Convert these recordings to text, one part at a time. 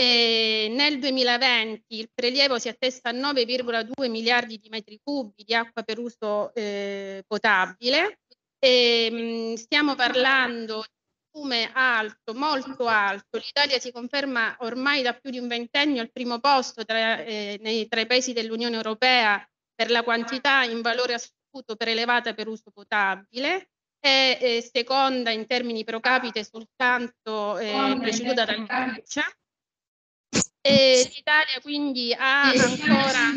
E nel 2020 il prelievo si attesta a 9,2 miliardi di metri cubi di acqua per uso eh, potabile. E, ehm, mh, stiamo parlando di un volume alto, molto alto. L'Italia si conferma ormai da più di un ventennio al primo posto tra, eh, nei, tra i paesi dell'Unione Europea per la quantità in valore assoluto prelevata per uso potabile è eh, seconda in termini pro capite soltanto eh, preceduta dalla Grecia e l'Italia quindi ha ancora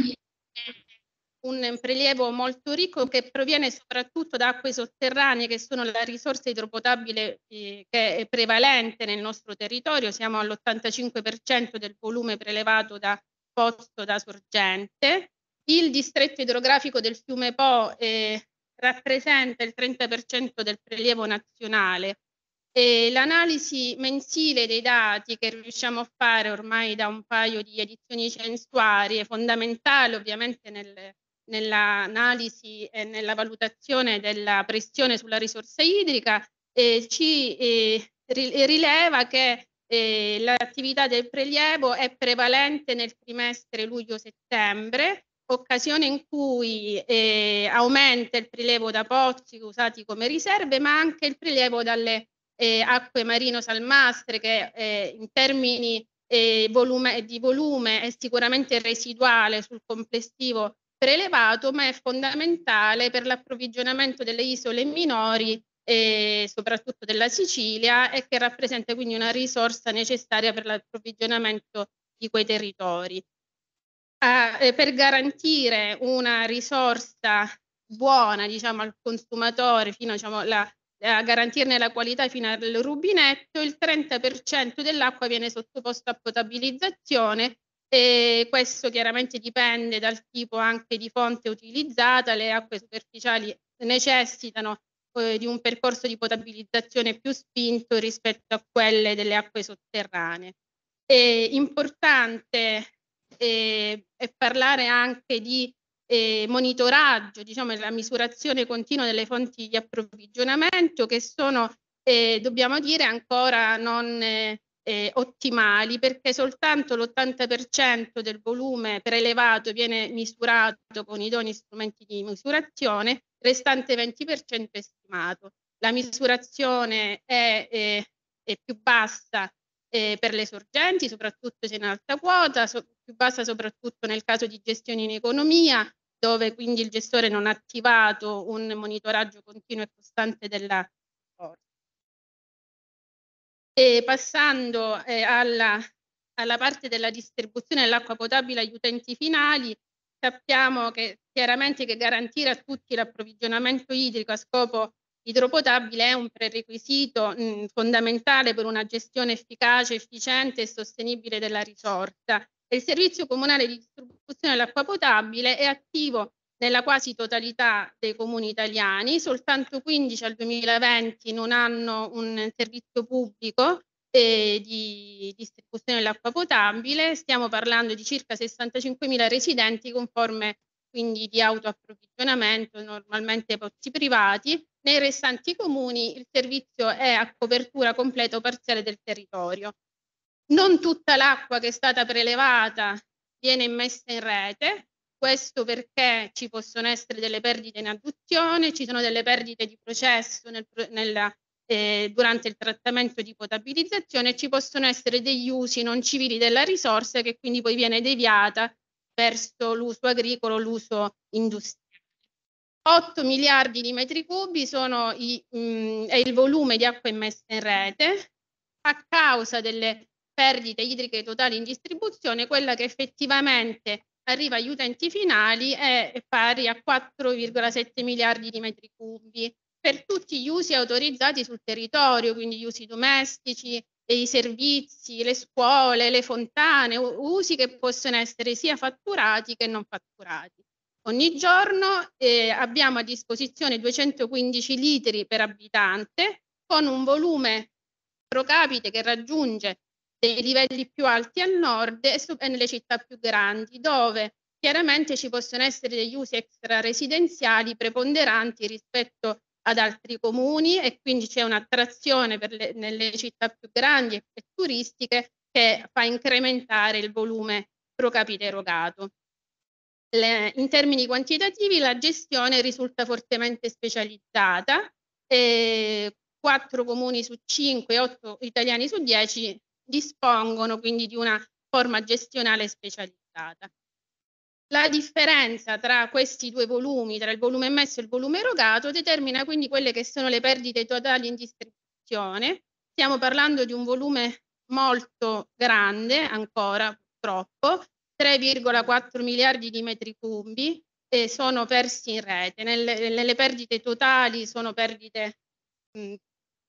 un prelievo molto ricco che proviene soprattutto da acque sotterranee che sono la risorsa idropotabile eh, che è prevalente nel nostro territorio, siamo all'85% del volume prelevato da posto da sorgente. Il distretto idrografico del fiume Po eh, rappresenta il 30% del prelievo nazionale e l'analisi mensile dei dati che riusciamo a fare ormai da un paio di edizioni censuarie, fondamentale ovviamente nel, nell'analisi e nella valutazione della pressione sulla risorsa idrica, eh, ci eh, rileva che eh, l'attività del prelievo è prevalente nel trimestre luglio-settembre, occasione in cui aumenta il prelievo da pozzi usati come riserve, ma anche il prelievo dalle eh, acque marino salmastre che eh, in termini eh, volume, di volume è sicuramente residuale sul complessivo prelevato, ma è fondamentale per l'approvvigionamento delle isole minori e eh, soprattutto della Sicilia e che rappresenta quindi una risorsa necessaria per l'approvvigionamento di quei territori. Ah, eh, per garantire una risorsa buona diciamo, al consumatore fino diciamo, alla eh, a garantirne la qualità fino al rubinetto, il 30% dell'acqua viene sottoposto a potabilizzazione e questo chiaramente dipende dal tipo anche di fonte utilizzata, le acque superficiali necessitano eh, di un percorso di potabilizzazione più spinto rispetto a quelle delle acque sotterranee. È importante eh, è parlare anche di eh, monitoraggio, diciamo, la misurazione continua delle fonti di approvvigionamento che sono, eh, dobbiamo dire, ancora non eh, eh ottimali perché soltanto l'80% del volume prelevato viene misurato con idoni strumenti di misurazione, restante 20% è stimato. La misurazione è, è, eh, è più bassa eh, per le sorgenti, soprattutto se in alta quota, so, più bassa soprattutto nel caso di gestione in economia, dove quindi il gestore non ha attivato un monitoraggio continuo e costante della E passando eh, alla, alla parte della distribuzione dell'acqua potabile agli utenti finali, sappiamo che chiaramente che garantire a tutti l'approvvigionamento idrico a scopo idropotabile è un prerequisito mh, mm, fondamentale per una gestione efficace, efficiente e sostenibile della risorsa il servizio comunale di distribuzione dell'acqua potabile è attivo nella quasi totalità dei comuni italiani, soltanto 15 al 2020 non hanno un servizio pubblico eh, di distribuzione dell'acqua potabile, stiamo parlando di circa 65.000 residenti con forme quindi di autoapprovvigionamento, normalmente pozzi privati. Nei restanti comuni il servizio è a copertura completa o parziale del territorio. Non tutta l'acqua che è stata prelevata viene immessa in rete, questo perché ci possono essere delle perdite in adduzione, ci sono delle perdite di processo nel, nella, eh, durante il trattamento di potabilizzazione, ci possono essere degli usi non civili della risorsa che quindi poi viene deviata verso l'uso agricolo, l'uso industriale. 8 miliardi di metri cubi sono i, mh, mm, è il volume di acqua immessa in rete a causa delle perdite idriche totali in distribuzione, quella che effettivamente arriva agli utenti finali è pari a 4,7 miliardi di metri cubi per tutti gli usi autorizzati sul territorio, quindi gli usi domestici, i servizi, le scuole, le fontane, usi che possono essere sia fatturati che non fatturati. Ogni giorno eh, abbiamo a disposizione 215 litri per abitante con un volume pro capite che raggiunge dei livelli più alti al nord e, su, e nelle città più grandi, dove chiaramente ci possono essere degli usi extra residenziali preponderanti rispetto ad altri comuni e quindi c'è un'attrazione le, nelle città più grandi e turistiche che fa incrementare il volume pro capite erogato. Le, in termini quantitativi la gestione risulta fortemente specializzata e 4 comuni su 5, 8 italiani su 10 dispongono quindi di una forma gestionale specializzata. La differenza tra questi due volumi, tra il volume emesso e il volume erogato, determina quindi quelle che sono le perdite totali in distribuzione. Stiamo parlando di un volume molto grande, ancora purtroppo, 3,4 miliardi di metri cubi eh, sono persi in rete. Nelle, nelle perdite totali sono perdite mh,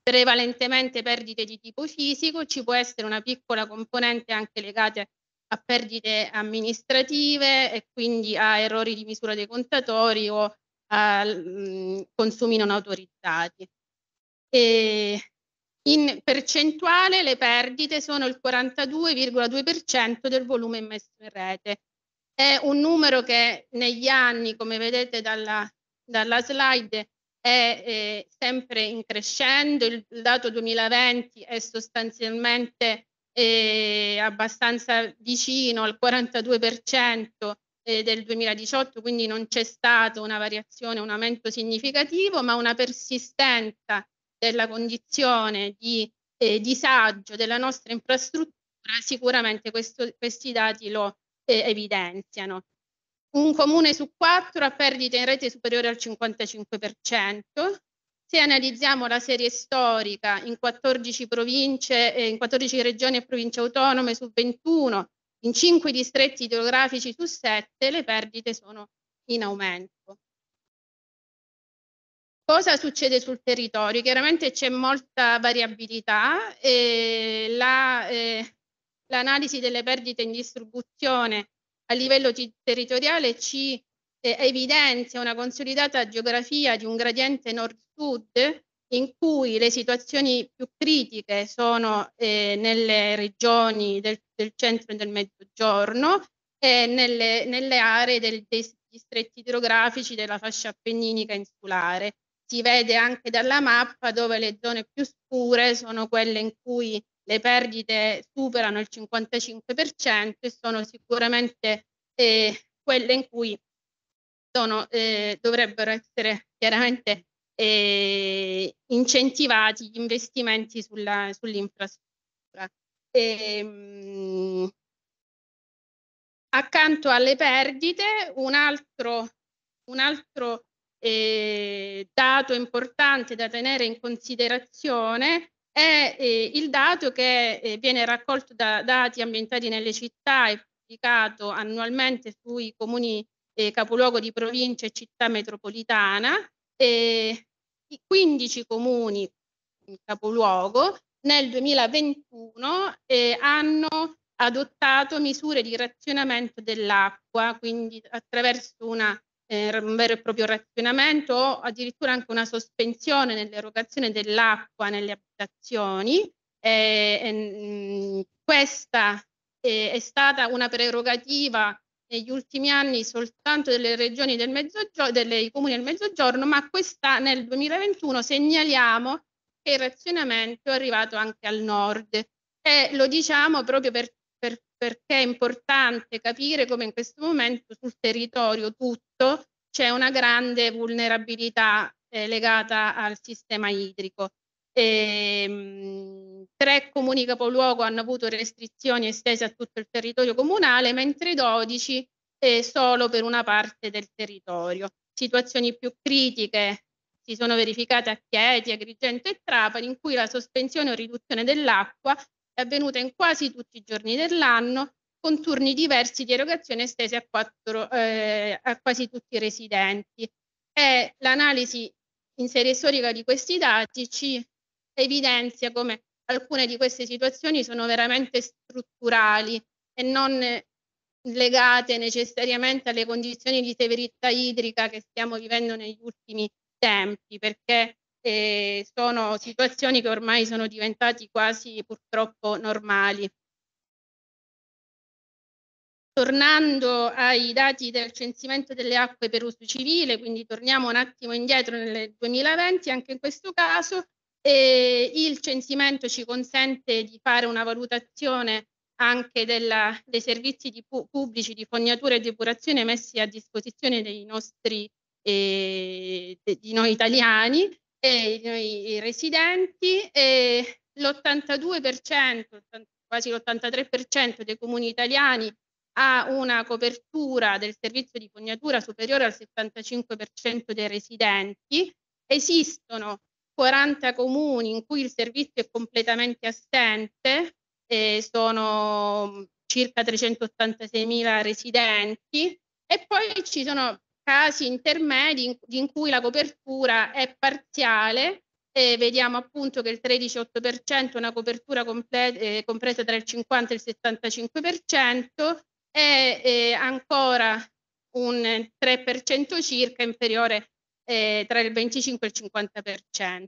prevalentemente perdite di tipo fisico, ci può essere una piccola componente anche legata a perdite amministrative e quindi a errori di misura dei contatori o a mm, consumi non autorizzati. E in percentuale le perdite sono il 42,2% del volume immesso in rete. È un numero che negli anni, come vedete dalla, dalla slide, è eh, sempre in crescendo, il, dato 2020 è sostanzialmente eh, abbastanza vicino al 42% eh, del 2018, quindi non c'è stata una variazione, un aumento significativo, ma una persistenza della condizione di eh, disagio della nostra infrastruttura, sicuramente questo, questi dati lo eh, evidenziano un comune su quattro ha perdite in rete superiori al 55%. Se analizziamo la serie storica in 14 province, eh, in 14 regioni e province autonome su 21, in 5 distretti idrografici su 7, le perdite sono in aumento. Cosa succede sul territorio? Chiaramente c'è molta variabilità, l'analisi eh, la, eh, delle perdite in distribuzione a livello t- territoriale ci eh, evidenzia una consolidata geografia di un gradiente nord-sud in cui le situazioni più critiche sono eh, nelle regioni del, del, centro e del mezzogiorno e nelle, nelle aree del, dei distretti idrografici della fascia appenninica insulare. Si vede anche dalla mappa dove le zone più scure sono quelle in cui le perdite superano il 55% e sono sicuramente eh, quelle in cui sono, eh, dovrebbero essere chiaramente eh, incentivati gli investimenti sulla, sull'infrastruttura. E, ehm, mh, accanto alle perdite, un altro, un altro eh, dato importante da tenere in considerazione è eh, il dato che eh, viene raccolto da dati ambientali nelle città e pubblicato annualmente sui comuni eh, capoluogo di provincia e città metropolitana, eh, 15 comuni capoluogo nel 2021 eh, hanno adottato misure di razionamento dell'acqua, quindi attraverso una eh, un vero e proprio razionamento o addirittura anche una sospensione nell'erogazione dell'acqua nelle abitazioni. Mm, eh, eh, questa è stata una prerogativa negli ultimi anni soltanto delle regioni del mezzogiorno, dei comuni del mezzogiorno, ma questa nel 2021 segnaliamo che il razionamento è arrivato anche al nord e lo diciamo proprio per perché è importante capire come in questo momento sul territorio tutto c'è una grande vulnerabilità eh, legata al sistema idrico. E, ehm, mh, tre comuni capoluogo hanno avuto restrizioni estese a tutto il territorio comunale, mentre 12 eh, solo per una parte del territorio. Situazioni più critiche si sono verificate a Chieti, Agrigento e Trapani, in cui la sospensione o riduzione dell'acqua avvenuta in quasi tutti i giorni dell'anno, con turni diversi di erogazione estesi a, quattro, eh, a quasi tutti i residenti. E l'analisi in serie storica di questi dati ci evidenzia come alcune di queste situazioni sono veramente strutturali e non legate necessariamente alle condizioni di severità idrica che stiamo vivendo negli ultimi tempi, perché e sono situazioni che ormai sono diventate quasi purtroppo normali. Tornando ai dati del censimento delle acque per uso civile, quindi torniamo un attimo indietro nel 2020, anche in questo caso eh, il censimento ci consente di fare una valutazione anche della, dei servizi di pu- pubblici di fognatura e depurazione messi a disposizione dei nostri, eh, de, di noi italiani e noi, i residenti e l'82%, quasi l'83% dei comuni italiani ha una copertura del servizio di fognatura superiore al 75% dei residenti. Esistono 40 comuni in cui il servizio è completamente assente, eh, sono circa 386.000 residenti e poi ci sono casi intermedi in, cui la copertura è parziale e vediamo appunto che il 13,8% è una copertura comple- eh, compresa tra il 50 e il 75% e eh, ancora un 3% circa inferiore eh, tra il 25 e il 50%.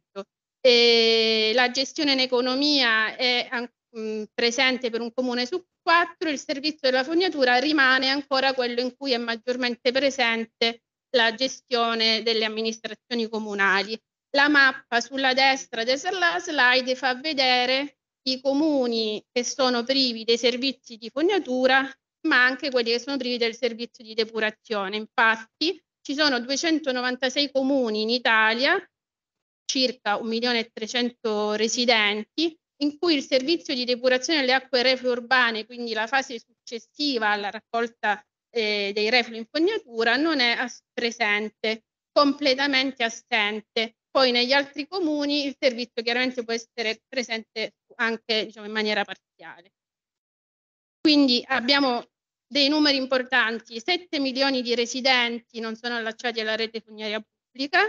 E la gestione in economia è ancora mh, presente per un comune su quattro, il servizio della fognatura rimane ancora quello in cui è maggiormente presente la gestione delle amministrazioni comunali. La mappa sulla destra della slide fa vedere i comuni che sono privi dei servizi di fognatura, ma anche quelli che sono privi del servizio di depurazione. Infatti ci sono 296 comuni in Italia, circa 1.300.000 residenti, in cui il servizio di depurazione delle acque reflue urbane, quindi la fase successiva alla raccolta eh, dei reflui in fognatura, non è as- presente, completamente assente. Poi negli altri comuni il servizio chiaramente può essere presente anche diciamo, in maniera parziale. Quindi abbiamo dei numeri importanti, 7 milioni di residenti non sono allacciati alla rete fognaria pubblica,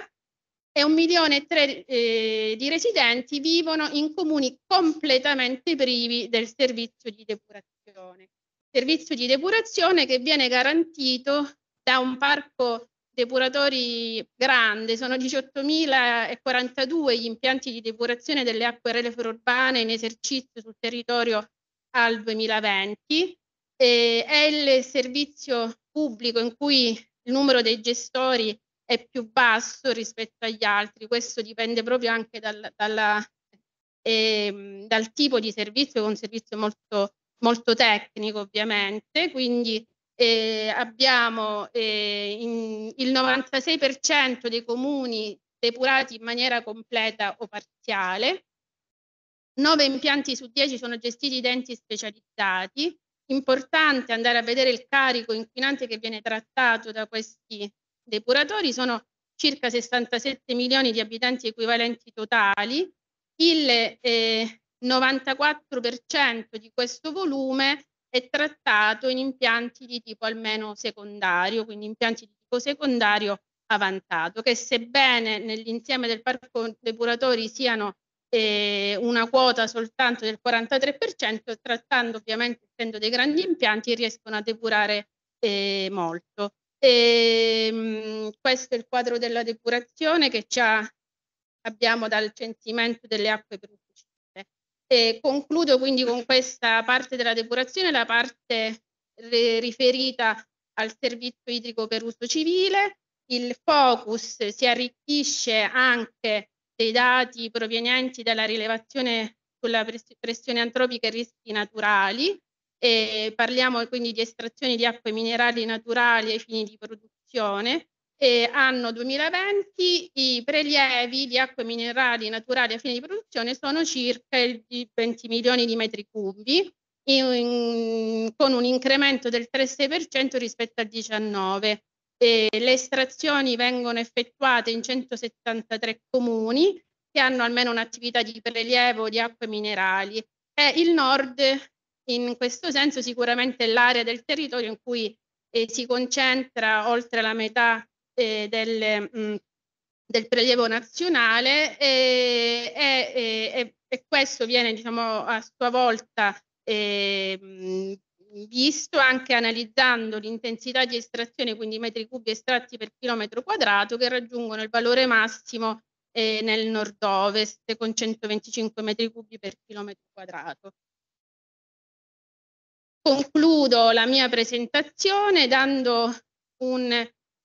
e un milione e tre eh, di residenti vivono in comuni completamente privi del servizio di depurazione. Servizio di depurazione che viene garantito da un parco depuratori grande, sono 18.042 gli impianti di depurazione delle acque reflue urbane in esercizio sul territorio al 2020. Eh, è il servizio pubblico in cui il numero dei gestori è più basso rispetto agli altri. Questo dipende proprio anche dal, dalla, eh, dal tipo di servizio, che è un servizio molto, molto tecnico ovviamente. Quindi eh, abbiamo eh, in, il 96% dei comuni depurati in maniera completa o parziale. 9 impianti su 10 sono gestiti da enti specializzati. Importante andare a vedere il carico inquinante che viene trattato da questi depuratori sono circa 67 milioni di abitanti equivalenti totali, il eh, 94% di questo volume è trattato in impianti di tipo almeno secondario, quindi impianti di tipo secondario avanzato, che sebbene nell'insieme del parco depuratori siano eh, una quota soltanto del 43%, trattando ovviamente essendo dei grandi impianti riescono a depurare eh, molto. E, ehm, questo è il quadro della depurazione che abbiamo dal censimento delle acque producite. E concludo quindi con questa parte della depurazione, la parte riferita al servizio idrico per uso civile. Il focus si arricchisce anche dei dati provenienti dalla rilevazione sulla pressione antropica e rischi naturali e parliamo quindi di estrazioni di acque minerali naturali ai fini di produzione. E anno 2020 i prelievi di acque minerali naturali a fini di produzione sono circa 20 milioni di metri cubi, in, in, con un incremento del 3,6% rispetto al 19. E le estrazioni vengono effettuate in 173 comuni che hanno almeno un'attività di prelievo di acque minerali e il nord in questo senso sicuramente l'area del territorio in cui eh, si concentra oltre la metà eh, del, mh, mm, del prelievo nazionale e, e, e, e questo viene diciamo, a sua volta eh, visto anche analizzando l'intensità di estrazione, quindi metri cubi estratti per chilometro quadrato, che raggiungono il valore massimo eh, nel nord-ovest con 125 metri cubi per chilometro quadrato. Concludo la mia presentazione dando un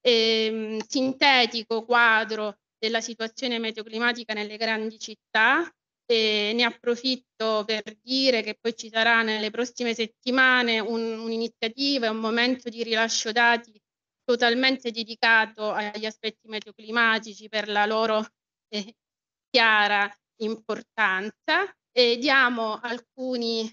ehm, sintetico quadro della situazione meteoclimatica nelle grandi città. E ne approfitto per dire che poi ci sarà nelle prossime settimane un, un'iniziativa e un momento di rilascio dati totalmente dedicato agli aspetti meteoclimatici per la loro eh, chiara importanza. E diamo alcuni,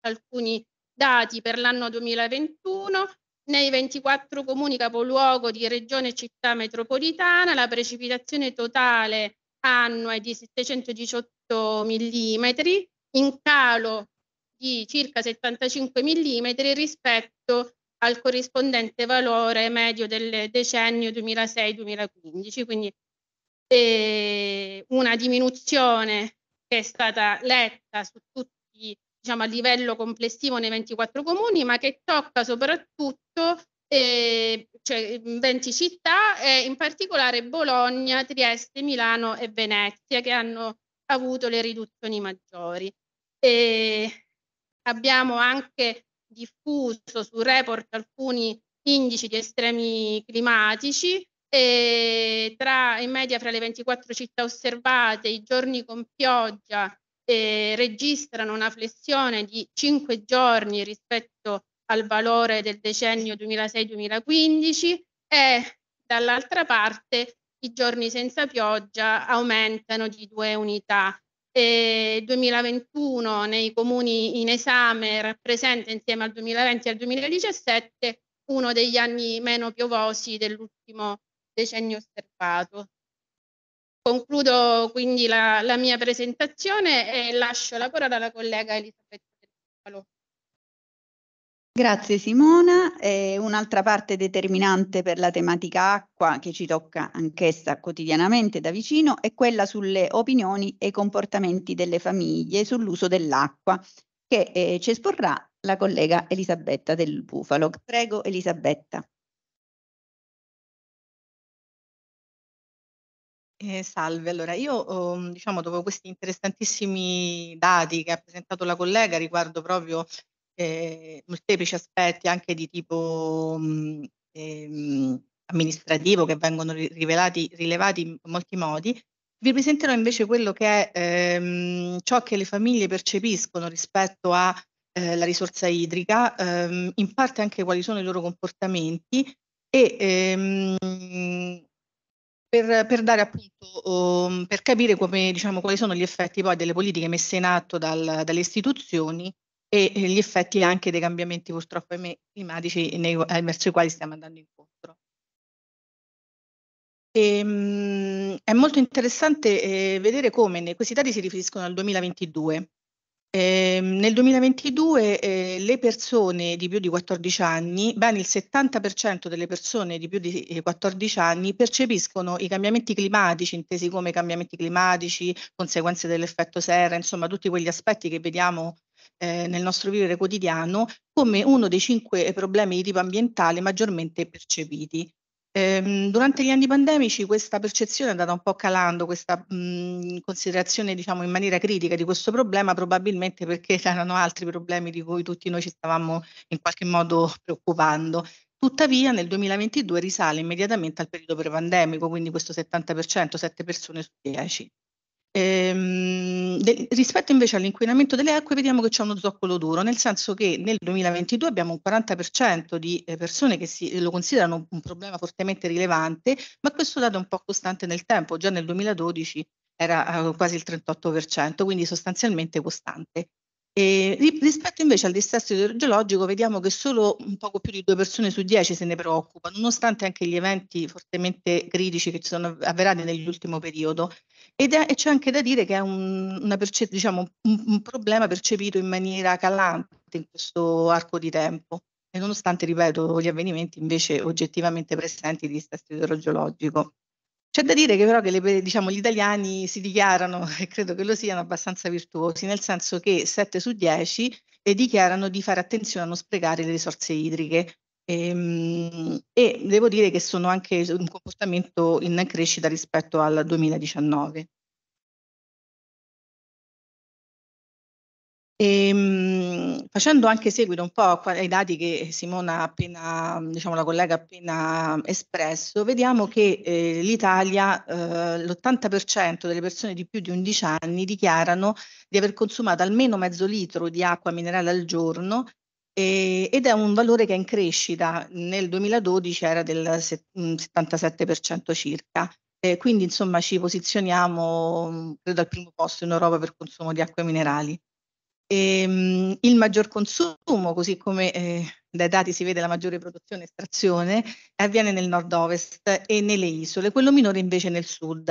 alcuni dati per l'anno 2021 nei 24 comuni capoluogo di regione e città metropolitana la precipitazione totale annua è di 718 mm, in calo di circa 75 mm rispetto al corrispondente valore medio del decennio 2006-2015, quindi eh, una diminuzione che è stata letta su tutti i diciamo, a livello complessivo nei 24 comuni, ma che tocca soprattutto eh, cioè 20 città, e in particolare Bologna, Trieste, Milano e Venezia, che hanno avuto le riduzioni maggiori. E abbiamo anche diffuso su report alcuni indici di estremi climatici e tra, in media fra le 24 città osservate, i giorni con pioggia eh, registrano una flessione di 5 giorni rispetto al valore del decennio 2006-2015 e dall'altra parte i giorni senza pioggia aumentano di due unità. E 2021 nei comuni in esame rappresenta insieme al 2020 e al 2017 uno degli anni meno piovosi dell'ultimo decennio osservato. Concludo quindi la, la, mia presentazione e lascio la parola alla collega Elisabetta Delpalo. Grazie Simona. Eh, un'altra parte determinante per la tematica acqua, che ci tocca anch'essa quotidianamente da vicino, è quella sulle opinioni e i comportamenti delle famiglie sull'uso dell'acqua, che eh, ci esporrà la collega Elisabetta del Bufalo. Prego Elisabetta. Eh, salve, allora io ehm, diciamo dopo questi interessantissimi dati che ha presentato la collega riguardo proprio eh, molteplici aspetti anche di tipo mh, mhmm, ehm, amministrativo che vengono rivelati, rilevati in molti modi, vi presenterò invece quello che è ehm, ciò che le famiglie percepiscono rispetto alla eh, risorsa idrica, ehm, in parte anche quali sono i loro comportamenti e ehm, per, per, dare appunto, um, per capire come, diciamo, quali sono gli effetti poi delle politiche messe in atto dal, dalle istituzioni e, gli effetti anche dei cambiamenti purtroppo climatici nei, eh, verso i quali stiamo andando incontro. E, ehm, mh, è molto interessante eh, vedere come questi dati si riferiscono al 2022 eh, nel 2022 eh, le persone di più di 14 anni, ben il 70% delle persone di più di 14 eh, anni percepiscono i cambiamenti climatici, intesi come cambiamenti climatici, conseguenze dell'effetto serra, insomma tutti quegli aspetti che vediamo eh, nel nostro vivere quotidiano, come uno dei cinque eh, problemi di tipo ambientale maggiormente percepiti. Ehm, durante gli anni pandemici questa percezione è andata un po' calando, questa mh, mhmm, considerazione diciamo in maniera critica di questo problema, probabilmente perché c'erano altri problemi di cui tutti noi ci stavamo in qualche modo preoccupando. Tuttavia nel 2022 risale immediatamente al periodo pre-pandemico, quindi questo 70%, 7 persone su 10. Ehm, de- rispetto invece all'inquinamento delle acque vediamo che c'è uno zoccolo duro, nel senso che nel 2022 abbiamo un 40% di eh, persone che si, lo considerano un problema fortemente rilevante, ma questo dato è un po' costante nel tempo, già nel 2012 era eh, quasi il 38%, quindi sostanzialmente costante. E rispetto invece al dissesto idrogeologico vediamo che solo un poco più di due persone su dieci se ne preoccupano, nonostante anche gli eventi fortemente critici che ci sono avverati nell'ultimo periodo. Ed è, e c'è anche da dire che è un, perce- diciamo, un, un problema percepito in maniera calante in questo arco di tempo. E nonostante, ripeto, gli avvenimenti invece oggettivamente presenti di dissesto idrogeologico. C'è da dire che però che le, diciamo, gli italiani si dichiarano, e credo che lo siano, abbastanza virtuosi, nel senso che 7 su 10 dichiarano di fare attenzione a non sprecare le risorse idriche. E, ehm, e devo dire che sono anche un comportamento in crescita rispetto al 2019. E, ehm, Facendo anche seguito un po' ai dati che Simona appena, diciamo la collega appena espresso, vediamo che eh, l'Italia, eh, l'80% delle persone di più di 11 anni dichiarano di aver consumato almeno mezzo litro di acqua minerale al giorno eh, ed è un valore che è in crescita, nel 2012 era del 77% circa. Eh, quindi insomma ci posizioniamo mm, credo al primo posto in Europa per consumo di acque minerali. Ehm, il maggior consumo, così come eh, dai dati si vede la maggiore produzione e estrazione, avviene nel nord-ovest e nelle isole, quello minore invece nel sud.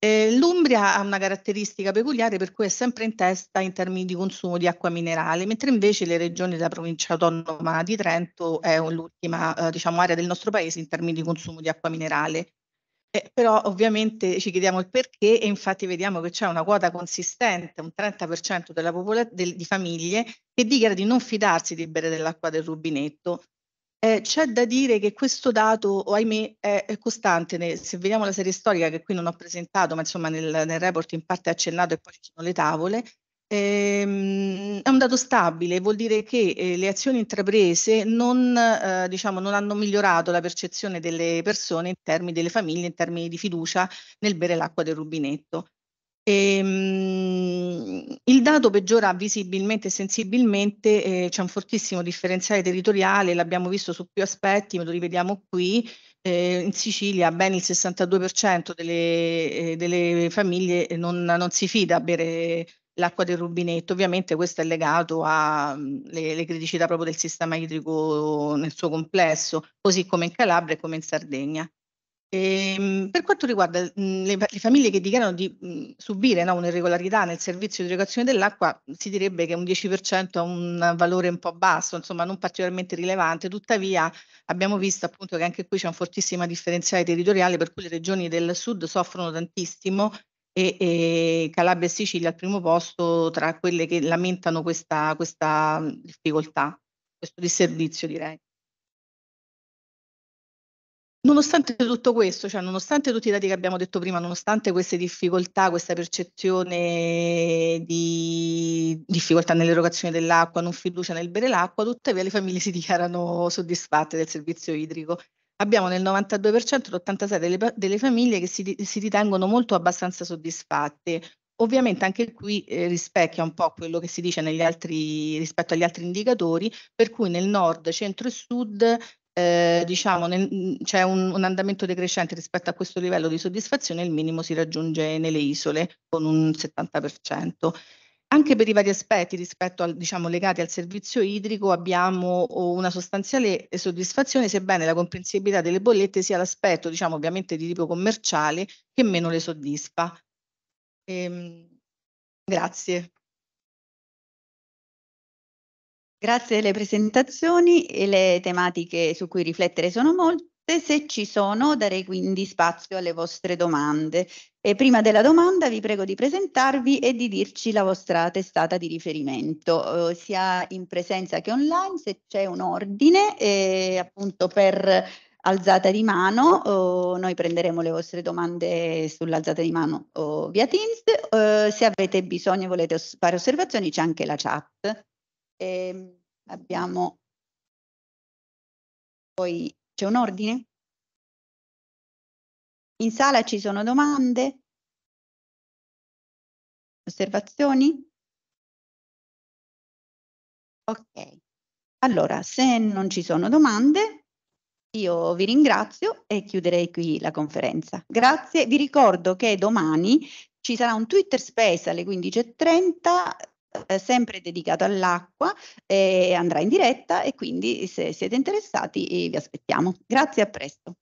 Eh, L'Umbria ha una caratteristica peculiare per cui è sempre in testa in termini di consumo di acqua minerale, mentre invece le regioni della provincia autonoma di Trento è l'ultima eh, diciamo, area del nostro paese in termini di consumo di acqua minerale. Eh, però ovviamente ci chiediamo il perché e infatti vediamo che c'è una quota consistente, un 30% della popola- del, di famiglie che dichiara di non fidarsi di bere dell'acqua del rubinetto. Eh, c'è da dire che questo dato, ahimè, è, è costante. Ne, se vediamo la serie storica che qui non ho presentato, ma insomma nel, nel report in parte accennato e poi ci sono le tavole, Ehm, è un dato stabile, vuol dire che eh, le azioni intraprese non, eh, diciamo, non, hanno migliorato la percezione delle persone in termini delle famiglie, in termini di fiducia nel bere l'acqua del rubinetto. Ehm, il dato peggiora visibilmente e sensibilmente, eh, c'è un fortissimo differenziale territoriale, l'abbiamo visto su più aspetti, lo rivediamo qui, eh, in Sicilia ben il 62% delle, eh, delle famiglie non, non, si fida a bere l'acqua del rubinetto. Ovviamente questo è legato alle mm, criticità proprio del sistema idrico nel suo complesso, così come in Calabria e come in Sardegna. E, ehm, per quanto riguarda mm, le, le, famiglie che dichiarano di mh, mm, subire no, un'irregolarità nel servizio di irrigazione dell'acqua, si direbbe che un 10% ha un valore un po' basso, insomma non particolarmente rilevante, tuttavia abbiamo visto appunto che anche qui c'è una fortissima differenziale territoriale per cui le regioni del sud soffrono tantissimo e, e Calabria e Sicilia al primo posto tra quelle che lamentano questa, questa difficoltà, questo disservizio direi. Nonostante tutto questo, cioè nonostante tutti i dati che abbiamo detto prima, nonostante queste difficoltà, questa percezione di difficoltà nell'erogazione dell'acqua, non fiducia nel bere l'acqua, tuttavia le famiglie si dichiarano soddisfatte del servizio idrico abbiamo nel 92% l'86% delle, delle, famiglie che si, si, ritengono molto abbastanza soddisfatte. Ovviamente anche qui eh, rispecchia un po' quello che si dice altri, rispetto agli altri indicatori, per cui nel nord, centro e sud eh, diciamo, nel, c'è un, un, andamento decrescente rispetto a questo livello di soddisfazione, il minimo si raggiunge nelle isole con un 70%. Anche per i vari aspetti rispetto al, diciamo, legati al servizio idrico abbiamo una sostanziale soddisfazione, sebbene la comprensibilità delle bollette sia l'aspetto, diciamo, ovviamente di tipo commerciale che meno le soddisfa. Ehm, grazie. Grazie delle presentazioni e le tematiche su cui riflettere sono molte. Se ci sono darei quindi spazio alle vostre domande. E prima della domanda vi prego di presentarvi e di dirci la vostra testata di riferimento, eh, sia in presenza che online, se c'è un ordine, eh, appunto per alzata di mano, eh, noi prenderemo le vostre domande sull'alzata di mano oh, via Teams, eh, se avete bisogno e volete os fare osservazioni c'è anche la chat. Ehm, abbiamo poi c'è un ordine? In sala ci sono domande? Osservazioni? Ok, allora se non ci sono domande, io vi ringrazio e chiuderei qui la conferenza. Grazie, vi ricordo che domani ci sarà un Twitter Space alle 15.30 eh, sempre dedicato all'acqua e andrà in diretta e quindi se siete interessati eh, vi aspettiamo. Grazie a presto.